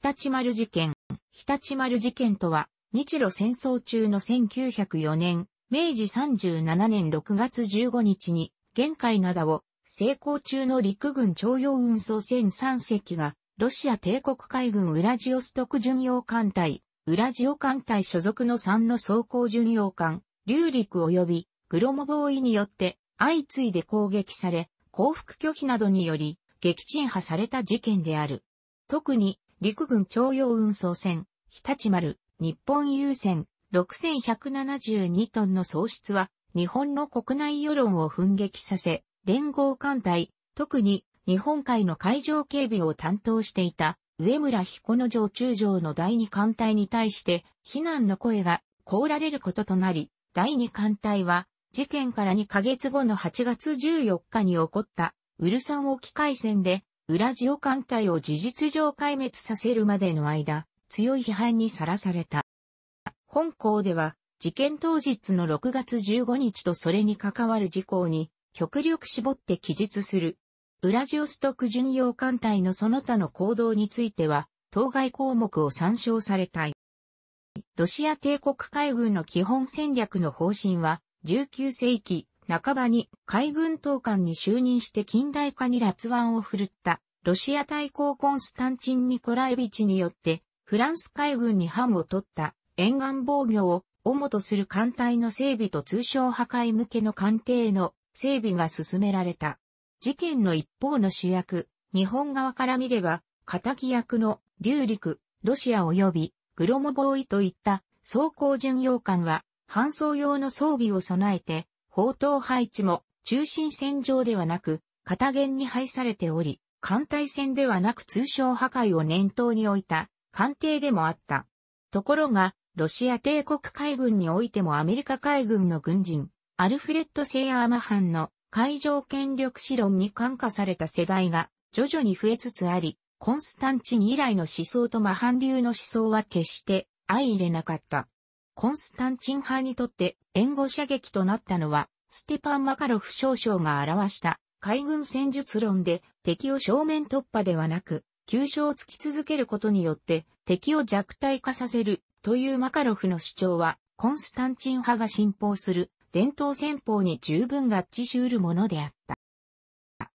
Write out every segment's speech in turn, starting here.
日立丸事件。日立丸事件とは、日露戦争中の1904年、明治37年6月15日に、玄海灘を、成功中の陸軍徴用運送船3隻が、ロシア帝国海軍ウラジオストク巡洋艦隊、ウラジオ艦隊所属の3の装甲巡洋艦、流陸及び、グロモボーイによって、相次いで攻撃され、降伏拒否などにより、撃沈破された事件である。特に、陸軍徴用運送船、日立丸、日本郵船、6172トンの喪失は、日本の国内世論を奮撃させ、連合艦隊、特に日本海の海上警備を担当していた上村彦の城中城の第二艦隊に対して非難の声が凍られることとなり、第二艦隊は事件から2ヶ月後の8月14日に起こったウルサン沖海戦でウラジオ艦隊を事実上壊滅させるまでの間、強い批判にさらされた。本校では、事件当日の6月15日とそれに関わる事項に、極力絞って記述する。ウラジオストク巡洋艦隊のその他の行動については、当該項目を参照されたい。ロシア帝国海軍の基本戦略の方針は、19世紀半ばに海軍統監に就任して近代化に辣腕を振るったロシア大公コンスタンチン・ニコライビチによってフランス海軍に藩を取った沿岸防御を主とする艦隊の整備と通商破壊向けの艦艇の整備が進められた。事件の一方の主役、日本側から見れば、敵役の流陸、ロシア及びグロモボーイといった装甲巡洋艦は、搬送用の装備を備えて、砲塔配置も中心線上ではなく、片弦に配されており、艦隊戦ではなく通商破壊を念頭に置いた艦艇でもあった。ところが、ロシア帝国海軍においてもアメリカ海軍の軍人、アルフレッド・セイアーマハンの海上権力史論に感化された世代が徐々に増えつつあり、コンスタンチン以来の思想とマハン流の思想は決して相入れなかった。コンスタンチン派にとって援護射撃となったのはステパン・マカロフ少将が表した海軍戦術論で敵を正面突破ではなく、急所を突き続けることによって敵を弱体化させるというマカロフの主張は、コンスタンチン派が信奉する伝統戦法に十分合致しうるものであった。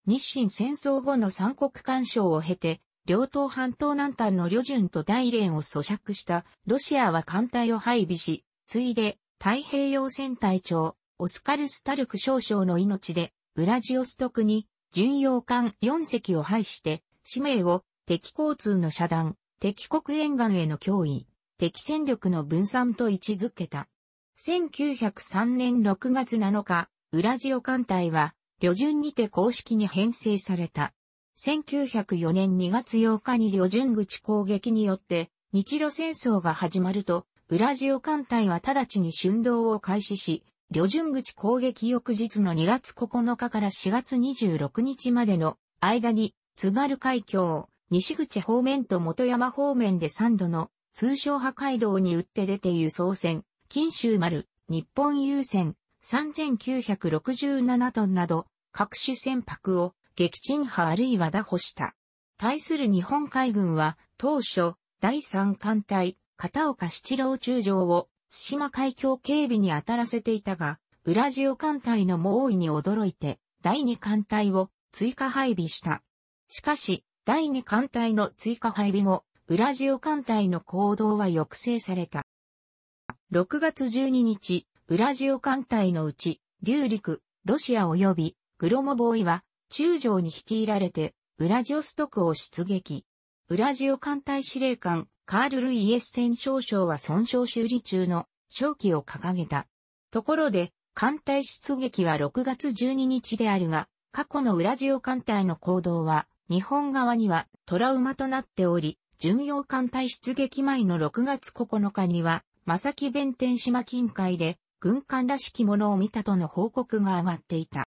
日清戦争後の三国干渉を経て、両党半島南端の旅順と大連を咀嚼したロシアは艦隊を配備し、ついで太平洋戦隊長オスカル・スタルク少将の命で、ウラジオストクに、巡洋艦4隻を配して、使命を、敵交通の遮断、敵国沿岸への脅威、敵戦力の分散と位置づけた。1903年6月7日、ウラジオ艦隊は、旅順にて公式に編成された。1904年2月8日に旅順口攻撃によって、日露戦争が始まると、ウラジオ艦隊は直ちに春動を開始し、旅順口攻撃翌日の2月9日から4月26日までの間に、津軽海峡、西口方面と元山方面で3度の通商破壊道に打って出て輸送船、金州丸、日本郵船、3967トンなど、各種船舶を撃沈破あるいは打破した。対する日本海軍は、当初、第3艦隊、片岡七郎中将を対馬海峡警備に当たらせていたが、ウラジオ艦隊の猛威に驚いて、第二艦隊を追加配備した。しかし、第二艦隊の追加配備後、ウラジオ艦隊の行動は抑制された。6月12日、ウラジオ艦隊のうち、流陸、ロシア及びグロモボーイは、中将に率いられて、ウラジオストクを出撃。ウラジオ艦隊司令官、カール・ルイエッセン少将は損傷修理中の勝機を掲げた。ところで、艦隊出撃は6月12日であるが、過去のウラジオ艦隊の行動は、日本側にはトラウマとなっており、巡洋艦隊出撃前の6月9日には、マサキ弁天島近海で、軍艦らしきものを見たとの報告が上がっていた。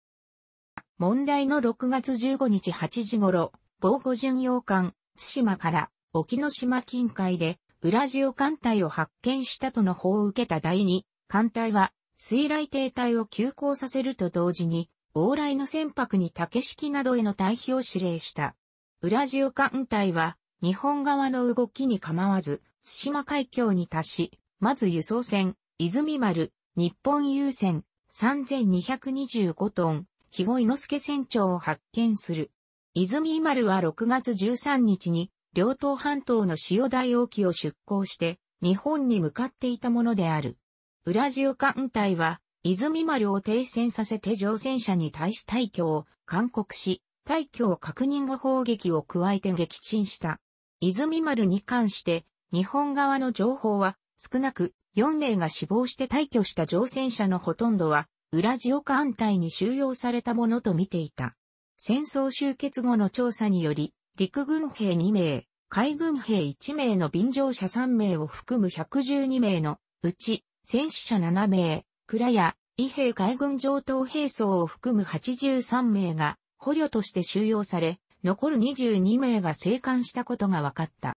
問題の6月15日8時頃、防護巡洋艦、津島から沖ノ島近海で、ウラジオ艦隊を発見したとの報を受けた第二艦隊は、水雷停滞を急行させると同時に、往来の船舶に竹式などへの退避を指令した。ウラジオ艦隊は、日本側の動きに構わず、津島海峡に達し、まず輸送船、泉丸、日本郵船、3225トン、日後井之助船長を発見する。泉丸は6月13日に両党半島の塩大沖を出港して、日本に向かっていたものである。ウラジオ艦隊は、泉丸を停戦させて乗船者に対し退去を勧告し、退去を確認後砲撃を加えて撃沈した。泉丸に関して、日本側の情報は、少なく4名が死亡して退去した乗船者のほとんどは、ウラジオ艦隊に収容されたものと見ていた。戦争終結後の調査により、陸軍兵2名、海軍兵1名の便乗者3名を含む112名のうち、戦死者7名、倉屋、伊兵海軍上等兵装を含む83名が捕虜として収容され、残る22名が生還したことが分かった。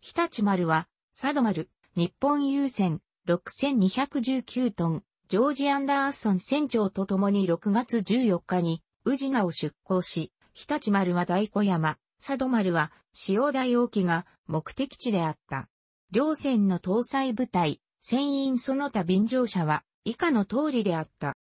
日立丸は、佐渡丸、日本郵船、6219トン、ジョージ・アンダーソン船長と共に6月14日に、宇品を出港し、日立丸は大小山、佐渡丸は塩大沖が目的地であった。両船の搭載部隊、船員その他便乗者は以下の通りであった。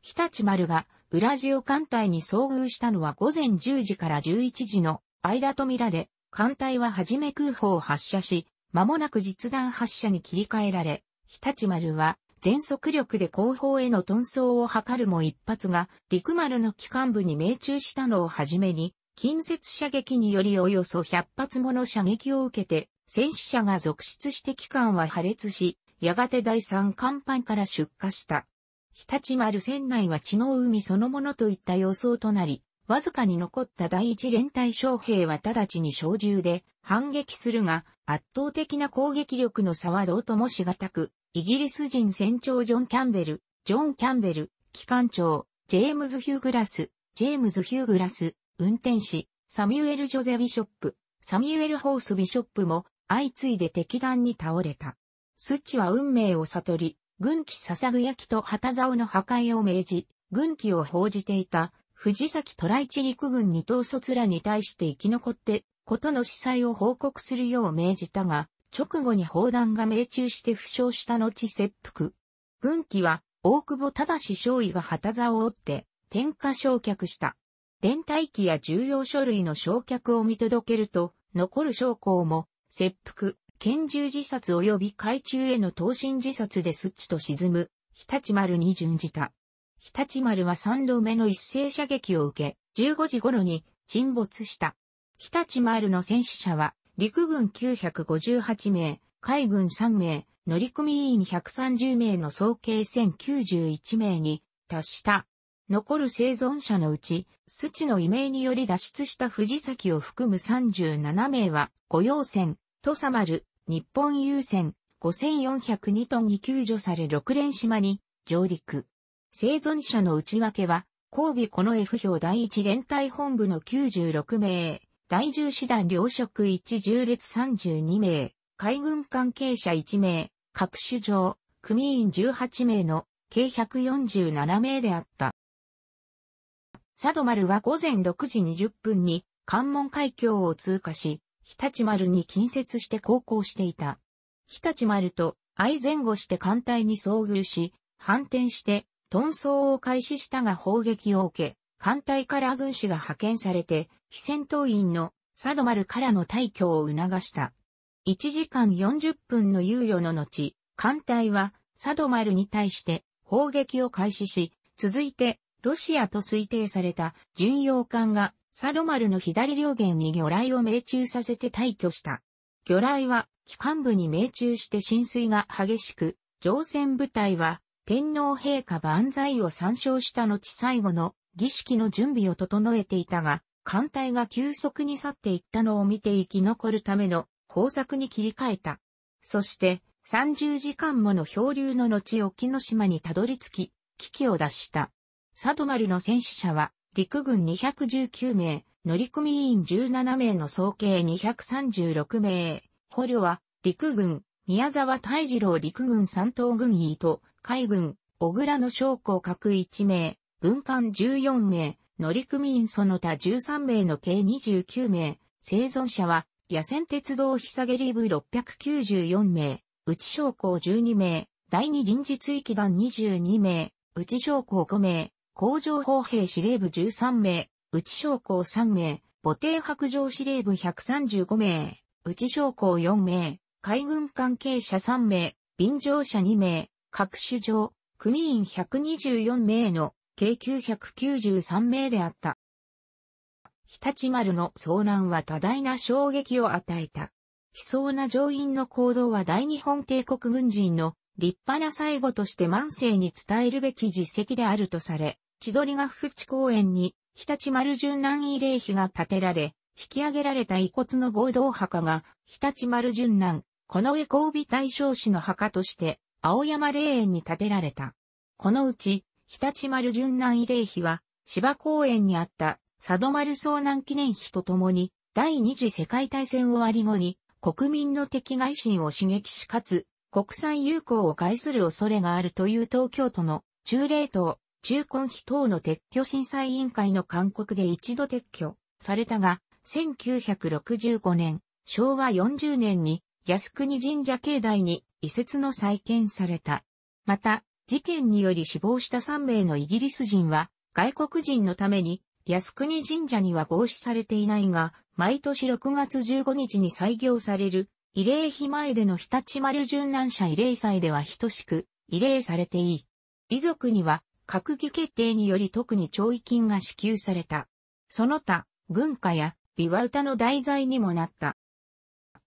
日立丸が裏ジオ艦隊に遭遇したのは午前10時から11時の間とみられ、艦隊は初め空砲を発射し、間もなく実弾発射に切り替えられ、日立丸は全速力で後方への遁走を図るも一発が、陸丸の機関部に命中したのをはじめに、近接射撃によりおよそ100発もの射撃を受けて、戦死者が続出して機関は破裂し、やがて第3甲板から出火した。日立丸船内は血の海そのものといった様相となり、わずかに残った第一連隊将兵は直ちに小銃で反撃するが、圧倒的な攻撃力の差はどうともしがたく、イギリス人船長ジョン・キャンベル、ジョン・キャンベル、機関長、ジェームズ・ヒューグラス、ジェームズ・ヒューグラス、運転士、サミュエル・ジョゼ・ビショップ、サミュエル・ホース・ビショップも、相次いで敵弾に倒れた。スッチは運命を悟り、軍旗捧ぐ焼きと旗竿の破壊を命じ、軍旗を報じていた、藤崎トライチ陸軍二等卒らに対して生き残って、ことの司祭を報告するよう命じたが、直後に砲弾が命中して負傷した後切腹。軍機は、大久保忠少尉が旗座を折って、天下焼却した。連帯機や重要書類の焼却を見届けると、残る将校も、切腹、拳銃自殺及び海中への投身自殺でスッチと沈む、日立丸に準じた。日立丸は3度目の一斉射撃を受け、15時頃に沈没した。日立丸の戦死者は陸軍958名、海軍3名、乗組員130名の総計1091名に達した。残る生存者のうち、スチの異名により脱出した藤崎を含む37名は、御用船、土佐丸、日本郵船、5402トンに救助され六連島に上陸。生存者の内訳は、神戸この F 表第一連隊本部の96名、第10師団領職1重列32名、海軍関係者1名、各種上、組員18名の計147名であった。佐渡丸は午前6時20分に関門海峡を通過し、日立丸に近接して航行していた。日立丸と相前後して艦隊に遭遇し、反転して、遁走を開始したが砲撃を受け、艦隊から軍師が派遣されて、非戦闘員のサドマルからの退去を促した。1時間40分の猶予の後、艦隊はサドマルに対して砲撃を開始し、続いてロシアと推定された巡洋艦がサドマルの左両舷に魚雷を命中させて退去した。魚雷は機関部に命中して浸水が激しく、乗船部隊は天皇陛下万歳を参照した後最後の儀式の準備を整えていたが、艦隊が急速に去っていったのを見て生き残るための工作に切り替えた。そして、30時間もの漂流の後沖ノ島にたどり着き、危機を脱した。佐渡丸の戦死者は、陸軍219名、乗組員17名の総計236名。捕虜は、陸軍、宮沢大二郎陸軍三等軍医と、海軍、小倉の将校各1名、軍艦14名、乗組員その他13名の計29名、生存者は、野戦鉄道ひさげり部694名、内将校12名、第二臨時追記団22名、内将校5名、工場砲兵司令部13名、内将校3名、母邸白状司令部135名、内将校4名、海軍関係者3名、便乗者2名、各種上、組員124名の計993名であった。日立丸の遭難は多大な衝撃を与えた。悲壮な乗員の行動は大日本帝国軍人の立派な最後として万世に伝えるべき実績であるとされ、千鳥ヶ淵公園に日立丸殉南慰霊碑が建てられ、引き上げられた遺骨の合同墓が日立丸殉南、この江交尾大将士の墓として青山霊園に建てられた。このうち日立丸純南慰霊碑は、芝公園にあった佐渡丸遭難記念碑とともに、第二次世界大戦終わり後に、国民の敵外心を刺激しかつ、国際友好を害する恐れがあるという東京都の中霊島、中根碑等の撤去審査委員会の勧告で一度撤去されたが、1965年、昭和40年に靖国神社境内に移設の再建された。また、事件により死亡した3名のイギリス人は、外国人のために、靖国神社には合祀されていないが、毎年6月15日に採行される、慰霊碑前での日立丸殉難者慰霊祭では等しく、慰霊されていい。遺族には、閣議決定により特に弔慰金が支給された。その他、軍歌や、琵琶歌の題材にもなった。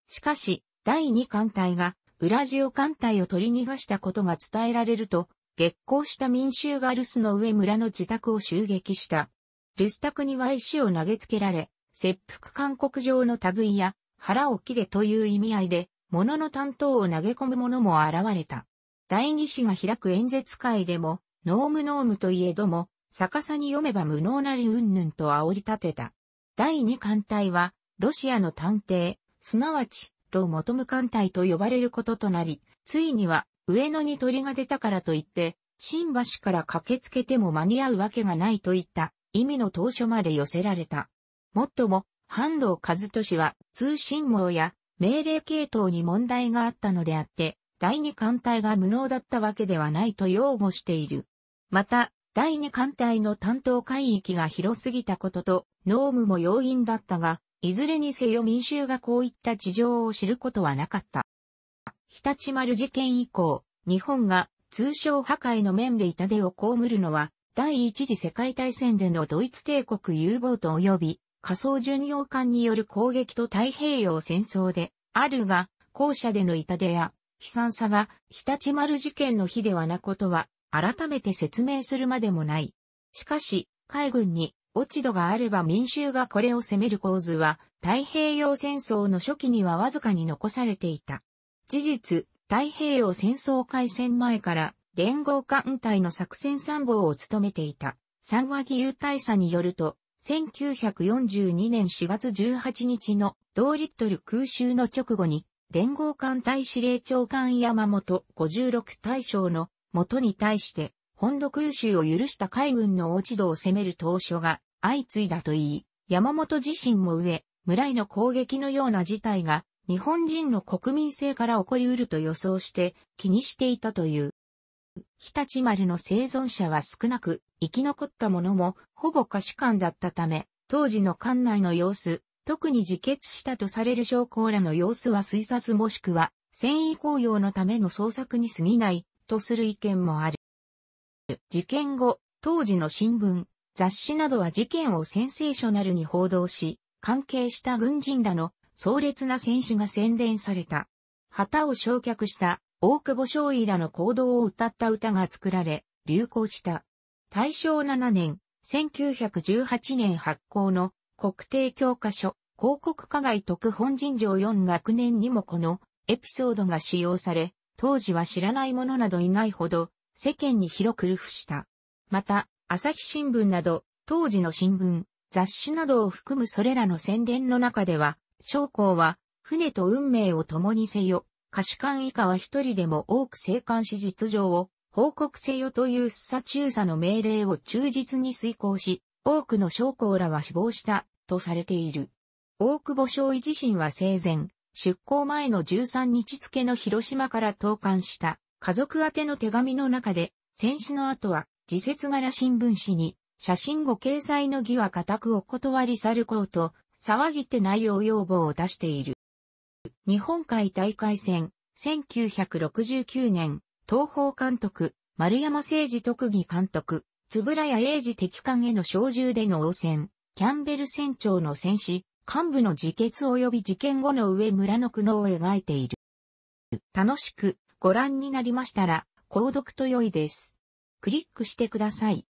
しかし、第二艦隊がウラジオ艦隊を取り逃がしたことが伝えられると、激光した民衆が留守の上村の自宅を襲撃した。留守宅には石を投げつけられ、切腹勧告状の類や腹を切れという意味合いで、物の担当を投げ込む者も現れた。第二子が開く演説会でも、ノームノームといえども、逆さに読めば無能なりうんぬんと煽り立てた。第二艦隊は、ロシアの探偵、すなわち、島元無艦隊と呼ばれることとなり、ついには上野に鳥が出たからといって、新橋から駆けつけても間に合うわけがないといった意味の当初まで寄せられた。もっとも、半藤和俊は通信網や命令系統に問題があったのであって、第二艦隊が無能だったわけではないと擁護している。また、第二艦隊の担当海域が広すぎたことと、ノームも要因だったが、いずれにせよ民衆がこういった事情を知ることはなかった。日立丸事件以降、日本が通商破壊の面で痛手を被るのは、第一次世界大戦でのドイツ帝国 U ボート及び仮想巡洋艦による攻撃と太平洋戦争で、あるが、後者での痛手や悲惨さが日立丸事件の日ではなことは、改めて説明するまでもない。しかし、海軍に落ち度があれば民衆がこれを責める構図は、太平洋戦争の初期にはわずかに残されていた。事実、太平洋戦争開戦前から連合艦隊の作戦参謀を務めていた。三和義勇大佐によると、1942年4月18日の同リットル空襲の直後に、連合艦隊司令長官山本56大将の元に対して、本土空襲を許した海軍の落ち度を責める当初が相次いだと言い、山本自身も上、村井の攻撃のような事態が日本人の国民性から起こりうると予想して気にしていたという。日立丸の生存者は少なく、生き残った者もほぼ可視官だったため、当時の館内の様子、特に自決したとされる将校らの様子は推察もしくは、戦意高揚のための捜索に過ぎない、とする意見もある。事件後、当時の新聞、雑誌などは事件をセンセーショナルに報道し、関係した軍人らの壮烈な戦士が宣伝された。旗を焼却した大久保少尉らの行動を歌った歌が作られ、流行した。大正7年、1918年発行の国定教科書、広告課外特本人条4学年にもこのエピソードが使用され、当時は知らない者などいないほど世間に広く流布した。また、朝日新聞など、当時の新聞、雑誌などを含むそれらの宣伝の中では、将校は、船と運命を共にせよ、可視官以下は一人でも多く生還し実情を報告せよという須佐中佐の命令を忠実に遂行し、多くの将校らは死亡した、とされている。大久保昭一自身は生前、出港前の13日付の広島から投函した家族宛ての手紙の中で、戦死の後は自説柄新聞紙に、写真後掲載の儀は固くお断りさるこうと、騒ぎて内容要望を出している。日本海大会戦、1969年、東方監督、丸山誠治特技監督、つぶらや英治敵艦への小銃での応戦、キャンベル船長の戦死、幹部の自決及び事件後の上村の苦悩を描いている。楽しくご覧になりましたら、購読と良いです。クリックしてください。